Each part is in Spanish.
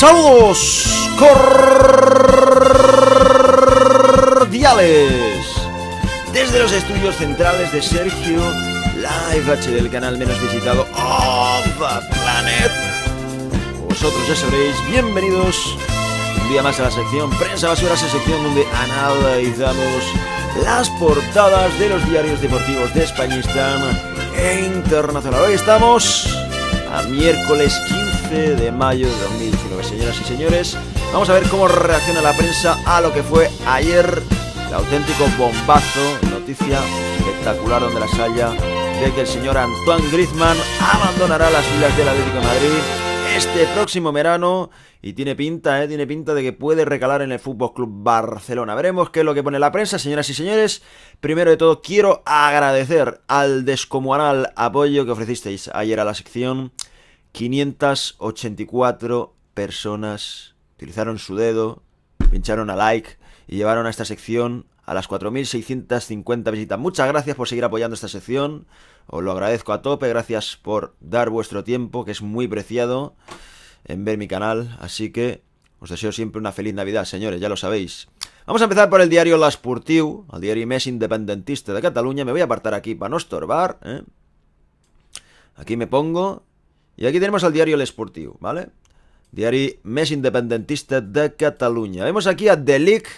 Saludos cordiales desde los estudios centrales de Sergio Live H del canal menos visitado of the planet. Vosotros ya sabréis, bienvenidos un día más a la sección Prensa Basura, esa sección donde analizamos las portadas de los diarios deportivos de Españistán e Internacional. Hoy estamos a miércoles 15 de mayo de 2019. Señoras y señores, vamos a ver cómo reacciona la prensa a lo que fue ayer el auténtico bombazo, noticia espectacular donde la haya, de que el señor Antoine Griezmann abandonará las filas del Atlético de Madrid este próximo verano y tiene pinta, ¿eh? tiene pinta de que puede recalar en el Fútbol Club Barcelona. Veremos qué es lo que pone la prensa, señoras y señores. Primero de todo, quiero agradecer al descomunal apoyo que ofrecisteis ayer a la sección. 584 personas utilizaron su dedo, pincharon a like y llevaron a esta sección a las 4.650 visitas. Muchas gracias por seguir apoyando esta sección. Os lo agradezco a tope. Gracias por dar vuestro tiempo, que es muy preciado en ver mi canal. Así que os deseo siempre una feliz Navidad, señores, ya lo sabéis. Vamos a empezar por el diario Las Purtiu, el diario mes independentista de Cataluña. Me voy a apartar aquí para no estorbar. ¿eh? Aquí me pongo y aquí tenemos al diario El Esportivo, ¿vale? Diario mes independentista de Cataluña. Vemos aquí a Delic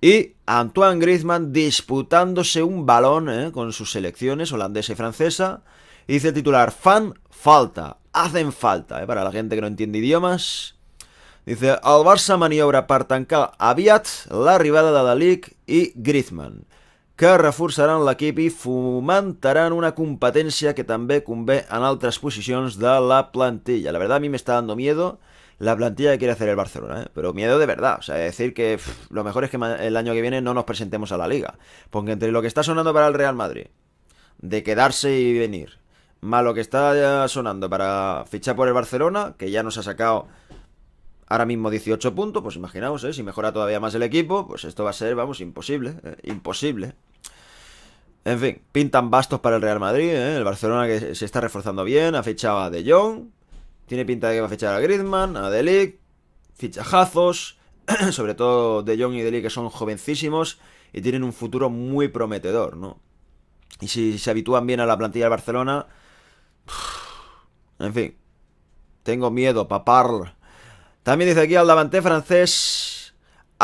y Antoine Griezmann disputándose un balón eh, con sus selecciones holandesa y francesa. dice el titular, fan falta, hacen falta, eh, para la gente que no entiende idiomas. Dice, al Barça maniobra para tancar la rivalidad de Delic y Griezmann que la equipo y fumantarán una competencia que también cumbe en altas posiciones de la plantilla. La verdad, a mí me está dando miedo la plantilla que quiere hacer el Barcelona, ¿eh? pero miedo de verdad. O sea, decir que lo mejor es que el año que viene no nos presentemos a la liga. Porque entre lo que está sonando para el Real Madrid, de quedarse y venir, más lo que está eh, sonando para fichar por el Barcelona, que ya nos ha sacado ahora mismo 18 puntos, pues imaginaos, ¿eh? si mejora todavía más el equipo, pues esto va a ser, vamos, imposible, imposible. En fin, pintan bastos para el Real Madrid, ¿eh? el Barcelona que se está reforzando bien, ha fichado a De Jong, tiene pinta de que va a fichar a Griezmann, a Delic, fichajazos, sobre todo De Jong y Delic que son jovencísimos y tienen un futuro muy prometedor, ¿no? Y si se habitúan bien a la plantilla del Barcelona, en fin, tengo miedo, papar. También dice aquí al davante francés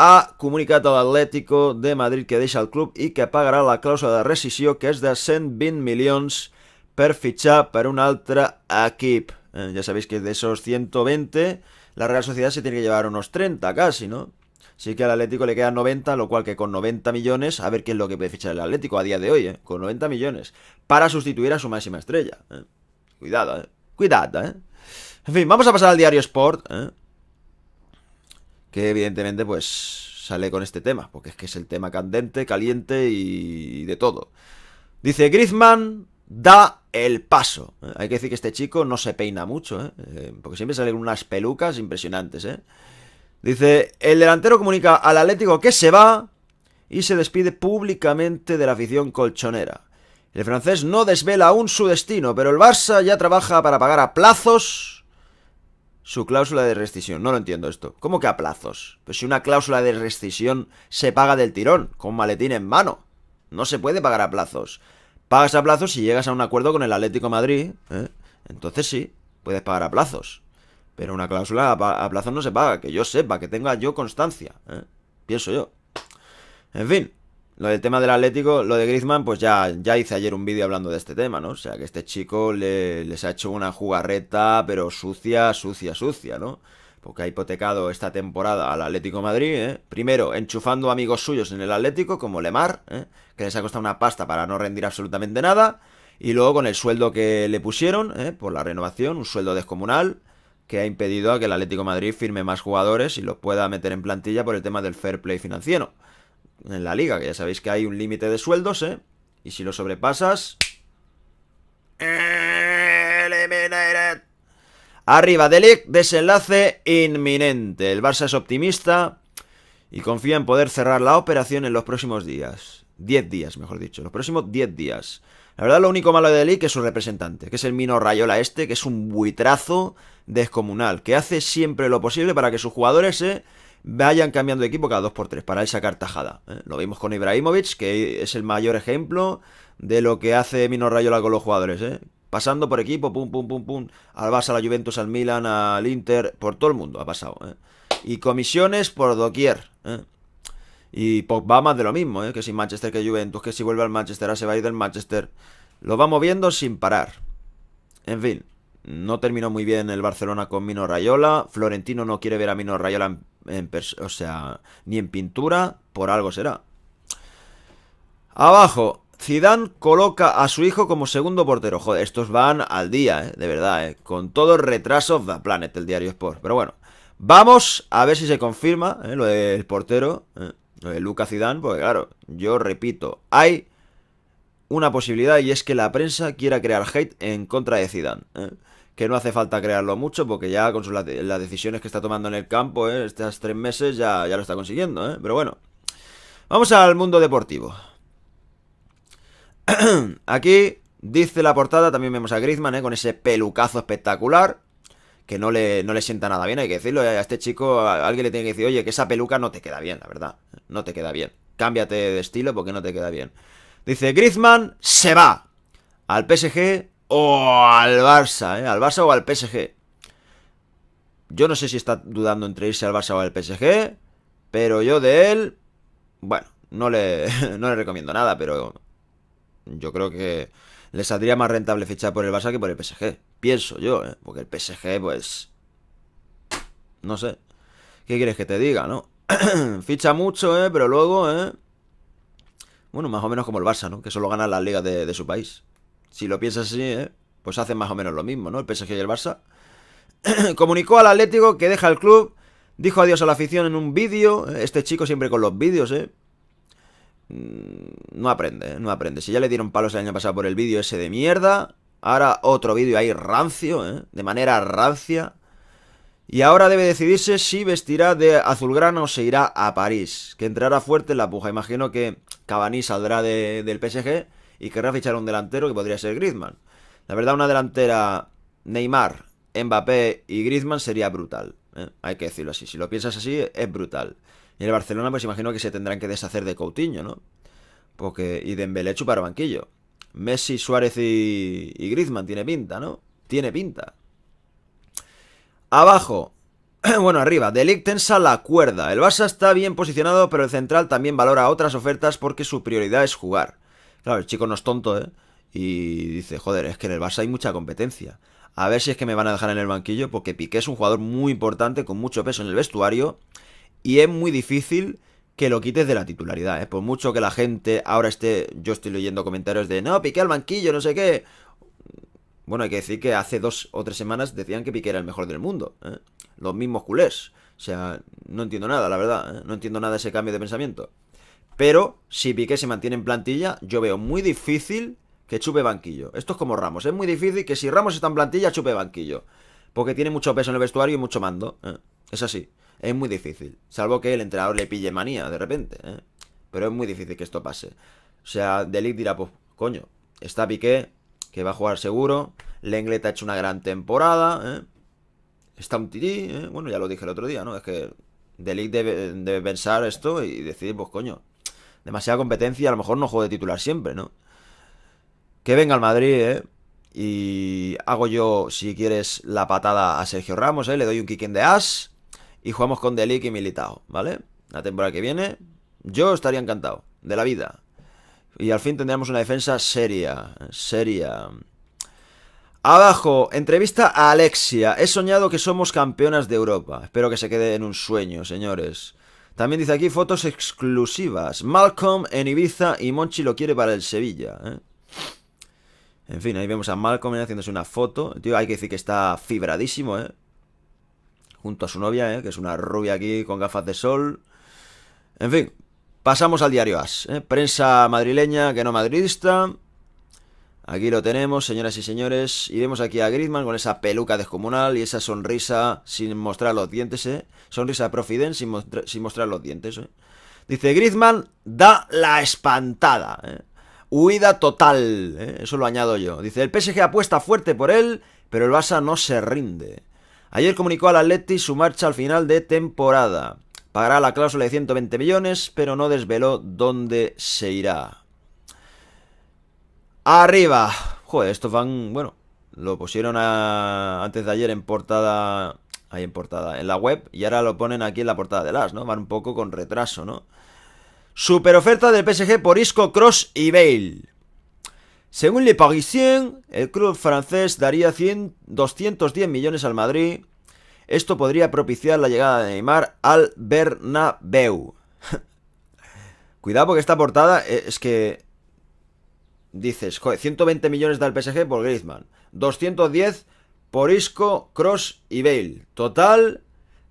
ha comunicado al Atlético de Madrid que deja el club y que pagará la cláusula de rescisión que es de 120 millones per fichar para un otro equipo. ya eh, sabéis que de esos 120, la Real Sociedad se tiene que llevar unos 30 casi, ¿no? Así que al Atlético le quedan 90, lo cual que con 90 millones, a ver qué es lo que puede fichar el Atlético a día de hoy, ¿eh? Con 90 millones, para sustituir a su máxima estrella. ¿eh? Cuidado, ¿eh? Cuidado, ¿eh? En fin, vamos a pasar al diario Sport, ¿eh? que evidentemente pues sale con este tema, porque es que es el tema candente, caliente y de todo. Dice Griezmann da el paso. Eh, hay que decir que este chico no se peina mucho, eh, eh, porque siempre salen unas pelucas impresionantes. Dice, el delantero comunica al Atlético que se va y se despide públicamente de la afición colchonera. El francés no desvela aún su destino, pero el Barça ya trabaja para pagar a plazos su cláusula de rescisión. No lo entiendo esto. ¿Cómo que a plazos? Pues si una cláusula de rescisión se paga del tirón, con maletín en mano. No se puede pagar a plazos. Pagas a plazos si llegas a un acuerdo con el Atlético Madrid. ¿eh? Entonces sí, puedes pagar a plazos. Pero una cláusula a, plazos no se paga, que yo sepa, que tenga yo constancia. ¿eh? Pienso yo. En fin, lo del tema del Atlético, lo de Griezmann, pues ya, ya hice ayer un vídeo hablando de este tema, ¿no? O sea, que este chico les ha hecho una jugarreta, pero sucia, sucia, sucia, ¿no? Porque ha hipotecado esta temporada al Atlético Madrid, ¿eh? Primero, enchufando amigos suyos en el Atlético, como Lemar, ¿eh? Que les ha costado una pasta para no rendir absolutamente nada. Y luego con el sueldo que le pusieron, ¿eh? Por la renovación, un sueldo descomunal que ha impedido a que el Atlético Madrid firme más jugadores y los pueda meter en plantilla por el tema del fair play financiero en la liga, que ya sabéis que hay un límite de sueldos, ¿eh? Y si lo sobrepasas... Eliminated. Arriba Delic, desenlace inminente. El Barça es optimista y confía en poder cerrar la operación en los próximos días. 10 días, mejor dicho, los próximos 10 días. La verdad, lo único malo de Delic es su representante, que es el Mino Rayola este, que es un buitrazo descomunal, que hace siempre lo posible para que sus jugadores, eh, vayan cambiando de equipo cada 2x3 para esa sacar ¿eh? Lo vimos con Ibrahimovic, que es el mayor ejemplo de lo que hace Mino Rayola con los jugadores. ¿eh? Pasando por equipo, pum, pum, pum, pum, al Barça, a la Juventus, al Milan, al Inter, por todo el mundo ha pasado. ¿eh? Y comisiones por doquier. Y va más de lo mismo, que si Manchester que Juventus, que si vuelve al Manchester, se va a ir del Manchester. Lo va moviendo sin parar. En fin no terminó muy bien el Barcelona con Mino Rayola. Florentino no quiere ver a Mino Rayola o sea, ni en pintura, por algo será. Abajo, Zidane coloca a su hijo como segundo portero. Joder, estos van al día, eh, de verdad, eh, con todo el retraso de Planet, el diario Sport. Pero bueno, vamos a ver si se confirma eh, lo del portero, lo de Luca Zidane, porque claro, yo repito, hay una posibilidad y es que la prensa quiera crear hate en contra de Zidane que no hace falta crearlo mucho porque ya con las decisiones que está tomando en el campo ¿eh? estos tres meses ya, ya lo está consiguiendo. Eh. Pero bueno, vamos al mundo deportivo. Aquí dice la portada, también vemos a Griezmann eh, con ese pelucazo espectacular que no le, sienta nada bien, hay que decirlo. Eh, a este chico, alguien le tiene que decir, oye, que esa peluca no te queda bien, la verdad. No te queda bien. Cámbiate de estilo porque no te queda bien. Dice, Griezmann se va al PSG o al Barça, ¿eh? al Barça o al PSG. Yo no sé si está dudando entre irse al Barça o al PSG, pero yo de él, bueno, no le, no le recomiendo nada, pero yo creo que le saldría más rentable fichar por el Barça que por el PSG. Pienso yo, ¿eh? porque el PSG, pues... No sé. ¿Qué quieres que te diga, no? Ficha mucho, ¿eh? Pero luego, ¿eh? Bueno, más o menos como el Barça, ¿no? Que solo gana las ligas de su país. Si lo piensas así, ¿eh? pues hacen más o menos lo mismo, ¿no? El PSG y el Barça. Comunicó al Atlético que deja el club. Dijo adiós a la afición en un vídeo. Este chico siempre con los vídeos, ¿eh? Mm, no aprende, ¿eh? no aprende. Si ya le dieron palos el año pasado por el vídeo ese de mierda. Ahora otro vídeo ahí rancio, ¿eh? De manera rancia. Y ahora debe decidirse si vestirá de azulgrana o se irá a París. Que entrará fuerte en la puja. Imagino que Cavani saldrá del PSG y querrá fichar un delantero que podría ser Griezmann. La verdad, una delantera Neymar, Mbappé y Griezmann sería brutal. ¿eh? Hay que decirlo así. Si lo piensas así, es brutal. Y el Barcelona, pues imagino que se tendrán que deshacer de Coutinho, ¿no? Porque, y Dembélé para banquillo. Messi, Suárez y, y Griezmann tiene pinta, ¿no? Tiene pinta. Abajo, bueno, arriba, delictensa la cuerda. El Barça está bien posicionado, pero el central también valora otras ofertas porque su prioridad es jugar. Claro, el chico no es tonto, ¿eh? Y dice, joder, es que en el Barça hay mucha competencia. A ver si es que me van a dejar en el banquillo, porque Piqué es un jugador muy importante, con mucho peso en el vestuario, y es muy difícil que lo quites de la titularidad, ¿eh? Por mucho que la gente ahora esté, yo estoy leyendo comentarios de, no, Piqué al banquillo, no sé qué. Bueno, hay que decir que hace dos o tres semanas decían que Piqué era el mejor del mundo, ¿eh? Los mismos culés. O sea, no entiendo nada, la verdad, ¿eh? no entiendo nada ese cambio de pensamiento. Pero si Piqué se mantiene en plantilla, yo veo muy difícil que chupe banquillo. Esto es como Ramos. Es muy difícil que si Ramos está en plantilla, chupe banquillo. Porque tiene mucho peso en el vestuario y mucho mando. ¿eh? es así. Es muy difícil. Salvo que el entrenador le pille manía de repente. ¿eh? Pero es muy difícil que esto pase. O sea, Delic dirá, pues, coño, está Piqué, que va a jugar seguro. Lenglet ha hecho una gran temporada. ¿eh? Está un tirí. Bueno, ya lo dije el otro día, ¿no? Es que Delic debe, debe pensar esto y decir, pues, coño, demasiada competencia, a lo mejor no juego de titular siempre, ¿no? Que venga al Madrid, ¿eh? Y hago yo, si quieres, la patada a Sergio Ramos, ¿eh? Le doy un kick en de y jugamos con Delic y Militao, ¿vale? La temporada que viene, yo estaría encantado de la vida. Y al fin tendremos una defensa seria, seria. Abajo, entrevista a Alexia. He soñado que somos campeonas de Europa. Espero que se quede en un sueño, señores. También dice aquí fotos exclusivas. Malcolm en Ibiza y Monchi lo quiere para el Sevilla. ¿eh? En fin, ahí vemos a Malcolm haciéndose una foto. El tío, hay que decir que está fibradísimo, ¿eh? Junto a su novia, ¿eh? Que es una rubia aquí con gafas de sol. En fin, pasamos al diario As. ¿eh? Prensa madrileña que no madridista. Aquí lo tenemos, señoras y señores. Y vemos aquí a Griezmann con esa peluca descomunal y esa sonrisa sin mostrar los dientes, ¿eh? Sonrisa Profiden sin, sin mostrar los dientes, ¿eh? Dice Griezmann, da la espantada. ¿eh? Huida total. ¿eh? Eso lo añado yo. Dice, el PSG apuesta fuerte por él, pero el Barça no se rinde. Ayer comunicó al Atleti su marcha al final de temporada. Pagará la cláusula de 120 millones, pero no desveló dónde se irá. Arriba. Joder, estos van, bueno, lo pusieron antes de ayer en portada, ahí en portada, en la web, y ahora lo ponen aquí en la portada de las, ¿no? Van un poco con retraso, ¿no? Super oferta del PSG por Isco, Cross y Bale. Según Le Parisien, el club francés daría 210 millones al Madrid. Esto podría propiciar la llegada de Neymar al Bernabéu. Cuidado porque esta portada eh, es que dices, joder, 120 millones da el PSG por Griezmann, 210 por Isco, Cross y Bale. Total,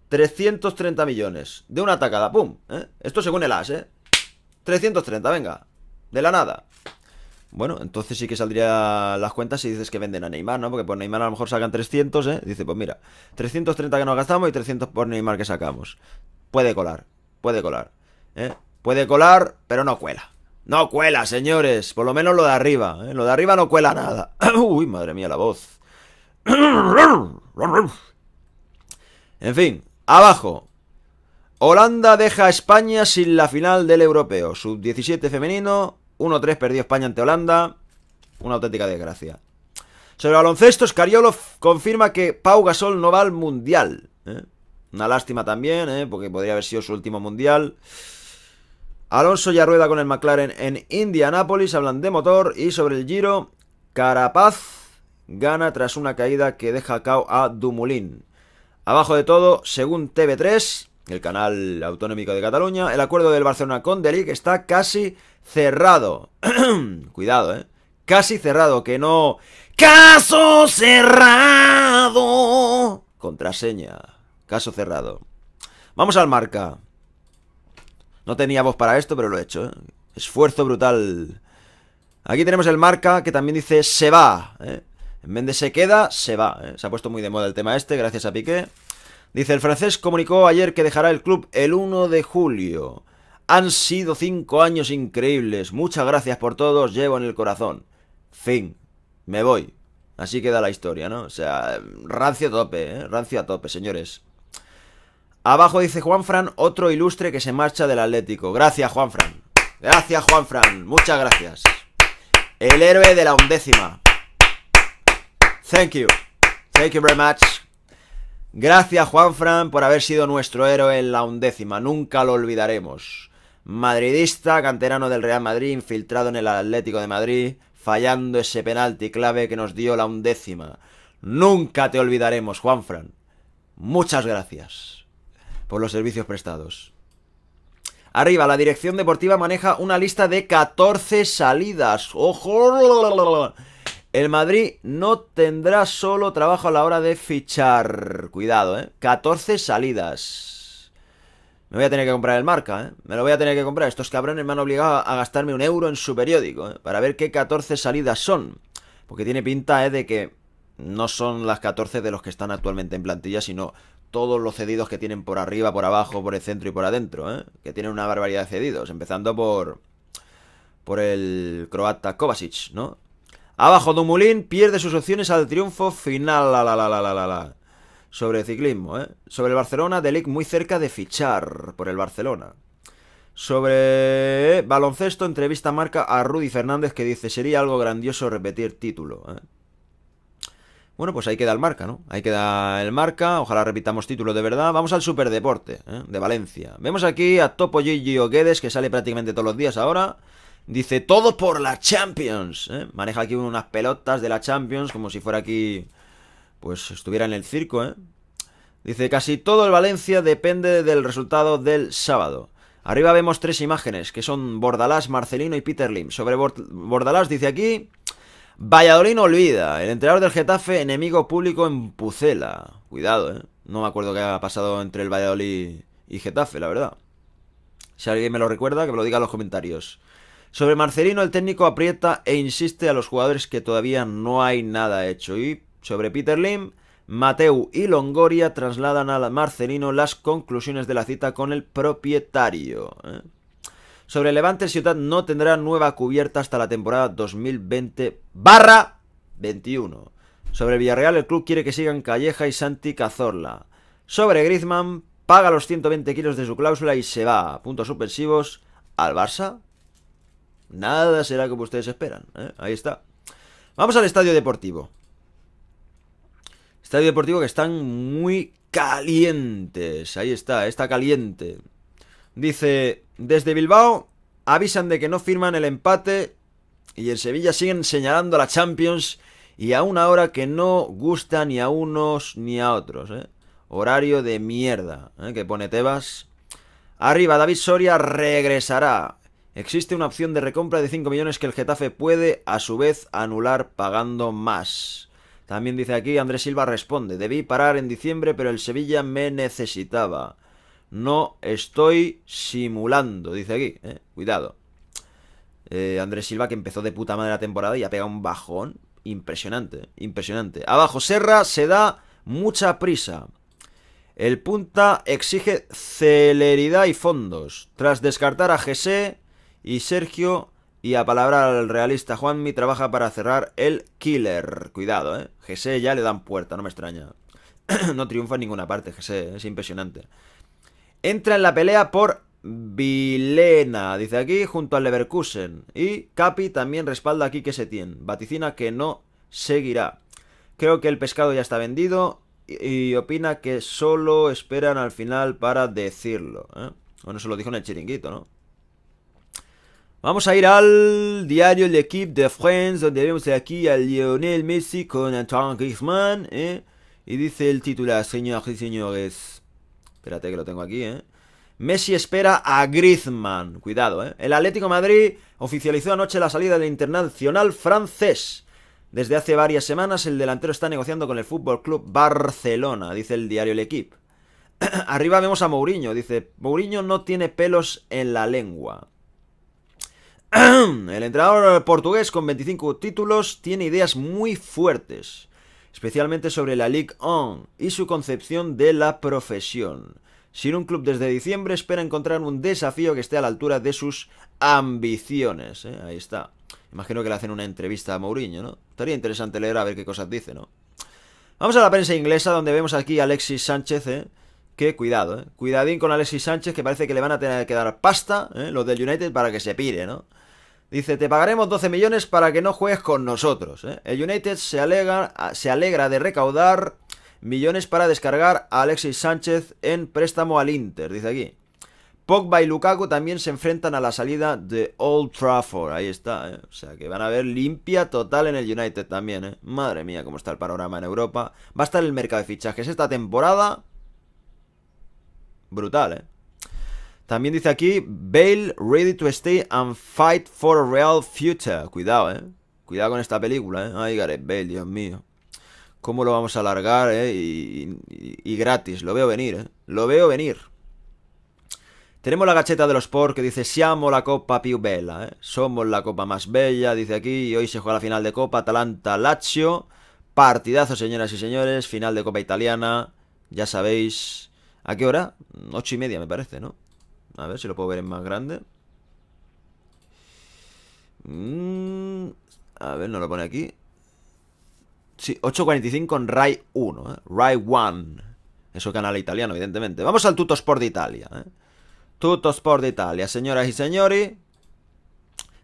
330 millones. De una atacada, pum. ¿eh? Esto según el AS, ¿eh? 330, venga. De la nada. Bueno, entonces sí que saldría las cuentas si dices que venden a Neymar, ¿no? Porque por Neymar a lo mejor sacan 300, ¿eh? Dice, pues mira, 330 que nos gastamos y 300 por Neymar que sacamos. Puede colar, puede colar, ¿eh? Puede colar, pero no cuela. No cuela, señores. Por lo menos lo de arriba. ¿eh? Lo de arriba no cuela nada. Uy, madre mía, la voz. En fin, abajo. Holanda deja a España sin la final del europeo. Sub-17 femenino. 1-3 perdió España ante Holanda. Una auténtica desgracia. Sobre baloncesto, Scariolo confirma que Pau Gasol no va al mundial. ¿eh? Una lástima también, ¿eh? porque podría haber sido su último mundial. Alonso ya rueda con el McLaren en Indianápolis, hablan de motor y sobre el giro, Carapaz gana tras una caída que deja cao a Dumoulin. Abajo de todo, según TV3, el canal autonómico de Cataluña, el acuerdo del Barcelona con Delic está casi cerrado. Cuidado, ¿eh? Casi cerrado, que no... Caso cerrado. Contraseña. Caso cerrado. Vamos al marca. No tenía voz para esto, pero lo he hecho. ¿eh? Esfuerzo brutal. Aquí tenemos el marca que también dice se va. ¿eh? En vez de se queda, se va. ¿eh? Se ha puesto muy de moda el tema este, gracias a Piqué. Dice, el francés comunicó ayer que dejará el club el 1 de julio. Han sido cinco años increíbles. Muchas gracias por todos. Llevo en el corazón. Fin. Me voy. Así queda la historia, ¿no? O sea, rancio a tope, ¿eh? Rancio a tope, señores. Abajo dice Juanfran, otro ilustre que se marcha del Atlético. Gracias, Juanfran. Gracias, Juanfran. Muchas gracias. El héroe de la undécima. Thank you. Thank you very much. Gracias, Juanfran, por haber sido nuestro héroe en la undécima. Nunca lo olvidaremos. Madridista, canterano del Real Madrid, infiltrado en el Atlético de Madrid, fallando ese penalti clave que nos dio la undécima. Nunca te olvidaremos, Juanfran. Muchas gracias por los servicios prestados. Arriba, la dirección deportiva maneja una lista de 14 salidas. ¡Ojo! El Madrid no tendrá solo trabajo a la hora de fichar. Cuidado, ¿eh? 14 salidas. Me voy a tener que comprar el marca, ¿eh? Me lo voy a tener que comprar. Estos cabrones me han obligado a gastarme un euro en su periódico, ¿eh? Para ver qué 14 salidas son. Porque tiene pinta, ¿eh? De que no son las 14 de los que están actualmente en plantilla, sino todos los cedidos que tienen por arriba, por abajo, por el centro y por adentro, ¿eh? que tienen una barbaridad de cedidos, empezando por por el croata Kovacic, ¿no? Abajo Dumulín pierde sus opciones al triunfo final la, la, la, la, la, la, sobre ciclismo, ¿eh? Sobre el Barcelona, Delic muy cerca de fichar por el Barcelona. Sobre baloncesto, entrevista marca a Rudy Fernández que dice, sería algo grandioso repetir título, ¿eh? Bueno, pues ahí queda el marca, ¿no? Ahí queda el marca, ojalá repitamos título de verdad. Vamos al Superdeporte, ¿eh? de Valencia. Vemos aquí a Topo Gigi Oguedes, que sale prácticamente todos los días ahora. Dice, todo por la Champions. ¿eh? Maneja aquí unas pelotas de la Champions, como si fuera aquí, pues estuviera en el circo, ¿eh? Dice, casi todo el Valencia depende del resultado del sábado. Arriba vemos tres imágenes, que son Bordalás, Marcelino y Peter Lim. Sobre Bordalás dice aquí, Valladolid no olvida. El entrenador del Getafe, enemigo público en Pucela. Cuidado, eh. No me acuerdo qué ha pasado entre el Valladolid y Getafe, la verdad. Si alguien me lo recuerda, que me lo diga en los comentarios. Sobre Marcelino, el técnico aprieta e insiste a los jugadores que todavía no hay nada hecho. Y sobre Peter Lim, Mateu y Longoria trasladan a Marcelino las conclusiones de la cita con el propietario. ¿eh? sobre Levante, el Ciudad no tendrá nueva cubierta hasta la temporada 2020-21. Sobre Villarreal, el club quiere que sigan Calleja y Santi Cazorla. Sobre Griezmann, paga los 120 kilos de su cláusula y se va. Puntos suspensivos al Barça. Nada será como ustedes esperan. ¿eh? Ahí está. Vamos al estadio deportivo. Estadio deportivo que están muy calientes. Ahí está, está caliente. Dice desde Bilbao avisan de que no firman el empate y en Sevilla siguen señalando a la Champions y a una hora que no gusta ni a unos ni a otros. ¿eh? Horario de mierda ¿eh? que pone Tebas. Arriba, David Soria regresará. Existe una opción de recompra de 5 millones que el Getafe puede a su vez anular pagando más. También dice aquí Andrés Silva responde, debí parar en diciembre pero el Sevilla me necesitaba. No estoy simulando, dice aquí. Eh, cuidado. Eh, Andrés Silva que empezó de puta madre la temporada y ha pegado un bajón. Impresionante, impresionante. Abajo Serra se da mucha prisa. El punta exige celeridad y fondos. Tras descartar a Gesé y Sergio y a palabra al realista Juanmi trabaja para cerrar el killer. Cuidado, eh. ya le dan puerta, no me extraña. no triunfa en ninguna parte, Gesé, es impresionante. Entra en la pelea por Vilena, dice aquí, junto al Leverkusen. Y Capi también respalda aquí que se tiene. Vaticina que no seguirá. Creo que el pescado ya está vendido y, opina que solo esperan al final para decirlo. o no se lo dijo en el chiringuito, ¿no? Vamos a ir al diario L'Equipe de France, donde vemos aquí a Lionel Messi con Antoine Griezmann. ¿eh? Y dice el titular, señores y señores. Espérate que lo tengo aquí, ¿eh? Messi espera a Griezmann. Cuidado, ¿eh? El Atlético Madrid oficializó anoche la salida del internacional francés. Desde hace varias semanas el delantero está negociando con el Fútbol Club Barcelona, dice el diario El Equipo. Arriba vemos a Mourinho, dice, Mourinho no tiene pelos en la lengua. el entrenador portugués con 25 títulos tiene ideas muy fuertes especialmente sobre la Ligue 1 y su concepción de la profesión. Sin un club desde diciembre espera encontrar un desafío que esté a la altura de sus ambiciones. ¿eh? Ahí está. Imagino que le hacen una entrevista a Mourinho, ¿no? Estaría interesante leer a ver qué cosas dice, ¿no? Vamos a la prensa inglesa, donde vemos aquí a Alexis Sánchez, ¿eh? Que cuidado, ¿eh? Cuidadín con Alexis Sánchez, que parece que le van a tener que dar pasta, ¿eh? Los del United, para que se pire, ¿no? Dice, te pagaremos 12 millones para que no juegues con nosotros. ¿eh? El United se, ah, se alegra de recaudar millones para descargar a Alexis Sánchez en préstamo al Inter, dice aquí. Pogba y Lukaku también se enfrentan a la salida de Old Trafford. Ahí está, ¿eh? O sea, que van a ver limpia total en el United también, ¿eh? Madre mía, cómo está el panorama en Europa. Va a estar el mercado de fichajes esta temporada. Brutal, ¿eh? También dice aquí, Bale, ready to stay and fight for a real future. Cuidado, eh. Cuidado con esta película, eh. Ay, Gareth Bale, Dios mío. ¿Cómo lo vamos a alargar, eh? Y, gratis, lo veo venir, eh. Lo veo venir. Tenemos la gacheta de los por que dice, siamo la copa più bella, eh. Somos la copa más bella, dice aquí. Y hoy se juega la final de copa Atalanta-Lazio. Partidazo, señoras y señores. Final de copa italiana. Ya sabéis. ¿A qué hora? Ocho y media, me parece, ¿no? A ver si lo puedo ver en más grande. Mm, a ver, no lo pone aquí. Sí, 8.45 con Rai 1, ¿eh? Rai 1. Eso canal italiano, evidentemente. Vamos al Tutto Sport de Italia, ¿eh? Tutto Sport de Italia, señoras y señores.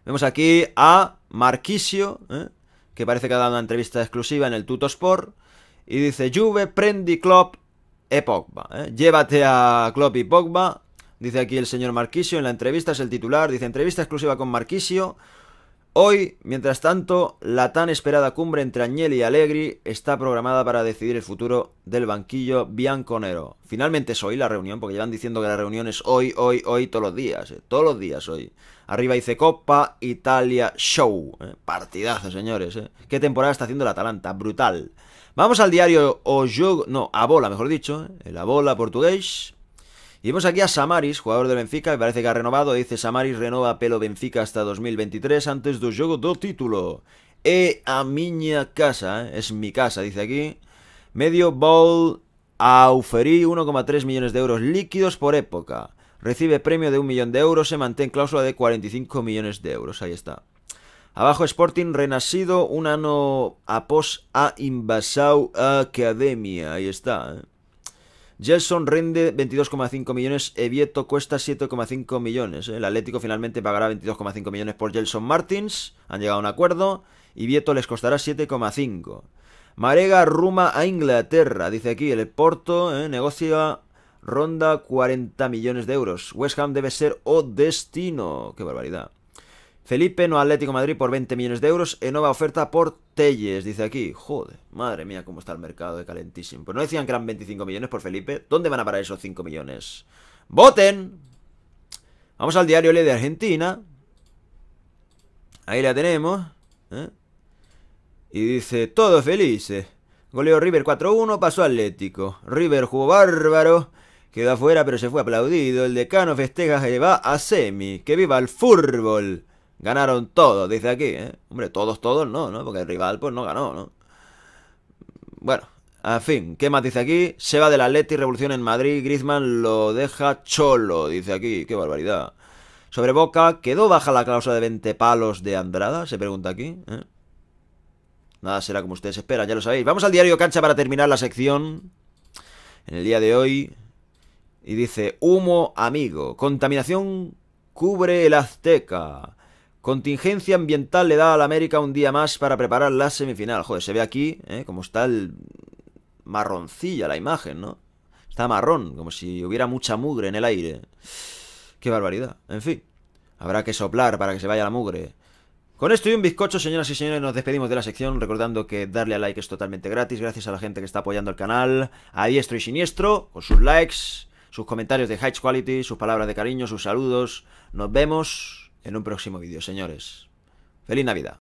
Vemos aquí a Marquisio, ¿eh? que parece que ha dado una entrevista exclusiva en el Tutto Sport. Y dice, Juve, prendi Klopp e Pogba. ¿eh? Llévate a Klopp y Pogba Dice aquí el señor Marquisio, en la entrevista es el titular, dice entrevista exclusiva con Marquisio. Hoy, mientras tanto, la tan esperada cumbre entre Agnelli y Allegri está programada para decidir el futuro del banquillo bianconero. Finalmente es hoy la reunión, porque llevan diciendo que la reunión es hoy, hoy, hoy, todos los días, eh, todos los días hoy. Arriba dice Copa Italia Show. Eh, partidazo, señores. Eh. Qué temporada está haciendo el Atalanta, brutal. Vamos al diario yo no, a bola, mejor dicho, A bola portugués. Y vemos aquí a Samaris, jugador de Benfica, que parece que ha renovado. Dice Samaris renova pelo Benfica hasta 2023 antes del juego do título. E a miña casa, eh, es mi casa, dice aquí. Medio ball auferí 1,3 millones de euros líquidos por época. Recibe premio de 1 millón de euros, se mantiene cláusula de 45 millones de euros. Ahí está. Abajo Sporting renacido un ano após a Invasau Academia. Ahí está. Eh. Gelson rende 22,5 millones, Evieto cuesta 7,5 millones. ¿eh? El Atlético finalmente pagará 22,5 millones por Gelson Martins, han llegado a un acuerdo, y Vieto les costará 7,5. Marega ruma a Inglaterra, dice aquí, el Porto ¿eh? negocia ronda 40 millones de euros. West Ham debe ser o destino. Qué barbaridad. Felipe, no Atlético Madrid por 20 millones de euros en nueva oferta por Telles, dice aquí. Joder, madre mía, cómo está el mercado de calentísimo. Pues no decían que eran 25 millones por pues Felipe. ¿Dónde van a parar esos 5 millones? ¡Voten! Vamos al diario Le de Argentina. Ahí la tenemos. ¿eh? Y dice, todos felices. Goleo River 4-1, pasó Atlético. River jugó bárbaro. Quedó afuera, pero se fue aplaudido. El decano festeja que va a semi. ¡Que viva el fútbol! Ganaron todos, dice aquí, ¿eh? Hombre, todos, todos no, ¿no? Porque el rival, pues, no ganó, ¿no? Bueno, en fin, ¿qué más dice aquí? Se va del Atleti, revolución en Madrid, Griezmann lo deja cholo, dice aquí, qué barbaridad. Sobre Boca, ¿quedó baja la cláusula de 20 palos de Andrada? Se pregunta aquí, ¿eh? Nada será como ustedes esperan, ya lo sabéis. Vamos al diario Cancha para terminar la sección. En el día de hoy. Y dice, humo amigo, contaminación cubre el Azteca. Contingencia ambiental le da a la América un día más para preparar la semifinal. Joder, se ve aquí ¿eh? como está el marroncilla la imagen, ¿no? Está marrón, como si hubiera mucha mugre en el aire. Qué barbaridad. En fin, habrá que soplar para que se vaya la mugre. Con esto y un bizcocho, señoras y señores, nos despedimos de la sección recordando que darle a like es totalmente gratis, gracias a la gente que está apoyando el canal, a diestro y siniestro, con sus likes, sus comentarios de high quality, sus palabras de cariño, sus saludos. Nos vemos en un próximo vídeo, señores. ¡Feliz Navidad!